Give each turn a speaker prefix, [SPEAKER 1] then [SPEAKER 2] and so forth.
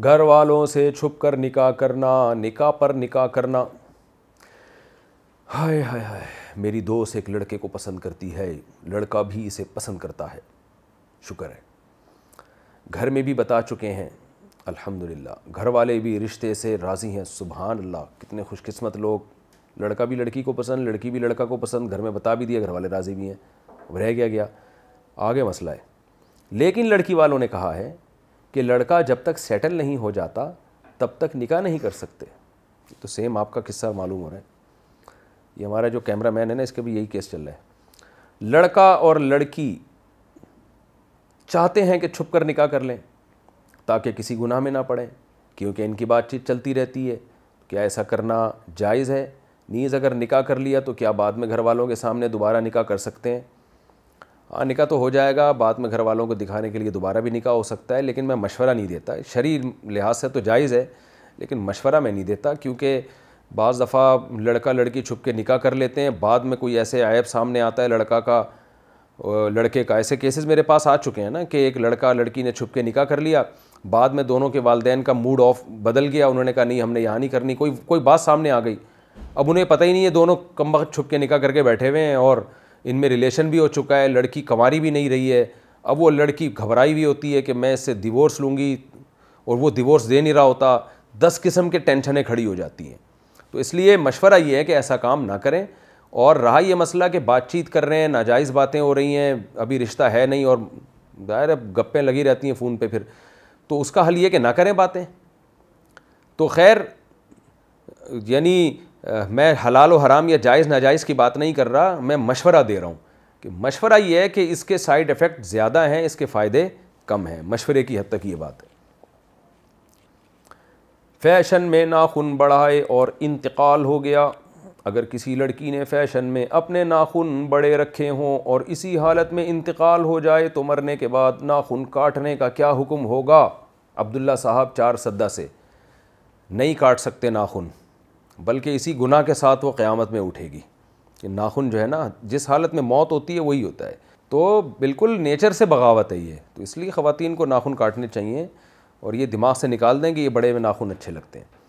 [SPEAKER 1] घर वालों से छुप कर निकाह करना निकाह पर निकाह करना हाय हाय हाय मेरी दोस्त एक लड़के को पसंद करती है लड़का भी इसे पसंद करता है शुक्र है घर में भी बता चुके हैं अल्हम्दुलिल्लाह घर वाले भी रिश्ते से राज़ी हैं सुबहान अल्लाह कितने खुशकिस्मत लोग लड़का भी लड़की को पसंद लड़की भी लड़का को पसंद घर में बता भी दिया घर वाले राज़ी भी हैं रह गया गया आगे मसला है लेकिन लड़की वालों ने कहा है कि लड़का जब तक सेटल नहीं हो जाता तब तक निकाह नहीं कर सकते तो सेम आपका किस्सा मालूम हो रहा है ये हमारा जो कैमरा मैन है ना इसके भी यही केस चल रहा है लड़का और लड़की चाहते हैं कि छुप कर निकाह कर लें ताकि किसी गुनाह में ना पड़ें क्योंकि इनकी बातचीत चलती रहती है क्या ऐसा करना जायज़ है नीज़ अगर निकाह कर लिया तो क्या बाद में घर वालों के सामने दोबारा निकाह कर सकते हैं हाँ निका तो हो जाएगा बाद में घर वालों को दिखाने के लिए दोबारा भी निका हो सकता है लेकिन मैं मशवरा नहीं देता शरीर लिहाज से तो जायज़ है लेकिन मशवरा मैं नहीं देता क्योंकि बज़ दफ़ा लड़का लड़की छुप के निका कर लेते हैं बाद में कोई ऐसे ऐप सामने आता है लड़का का लड़के का ऐसे केसेस मेरे पास आ चुके हैं ना कि एक लड़का लड़की ने छुप के निका कर लिया बाद में दोनों के वालदेन का मूड ऑफ बदल गया उन्होंने कहा नहीं हमने यहाँ नहीं करनी कोई कोई बात सामने आ गई अब उन्हें पता ही नहीं है दोनों कम वक्त छुप के निका करके बैठे हुए हैं और इनमें रिलेशन भी हो चुका है लड़की कंवारी भी नहीं रही है अब वो लड़की घबराई भी होती है कि मैं इससे डिवोर्स लूँगी और वो डिवोर्स दे नहीं रहा होता दस किस्म के टेंशनें खड़ी हो जाती हैं तो इसलिए मशवरा ये है कि ऐसा काम ना करें और रहा ये मसला कि बातचीत कर रहे हैं नाजायज़ बातें हो रही हैं अभी रिश्ता है नहीं और दायर अब गप्पें लगी रहती हैं फ़ोन पे फिर तो उसका हल ये कि ना करें बातें तो खैर यानी मैं हलाल और हराम या जायज़ नाजायज़ की बात नहीं कर रहा मैं मशवरा दे रहा हूँ कि मशवरा ये है कि इसके साइड इफ़ेक्ट ज़्यादा हैं इसके फ़ायदे कम हैं मशवरे की हद तक ये बात है फैशन में नाखून बढ़ाए और इंतकाल हो गया अगर किसी लड़की ने फैशन में अपने नाखून बड़े रखे हों और इसी हालत में इंतकाल हो जाए तो मरने के बाद नाखून काटने का क्या हुक्म होगा अब्दुल्ला साहब चार सद्दा से नहीं काट सकते नाखून बल्कि इसी गुनाह के साथ वो क़्यामत में उठेगी कि नाखुन जो है ना जिस हालत में मौत होती है वही होता है तो बिल्कुल नेचर से बगावत है ये तो इसलिए ख़वान को नाखुन काटने चाहिए और ये दिमाग से निकाल दें कि ये बड़े में नाखुन अच्छे लगते हैं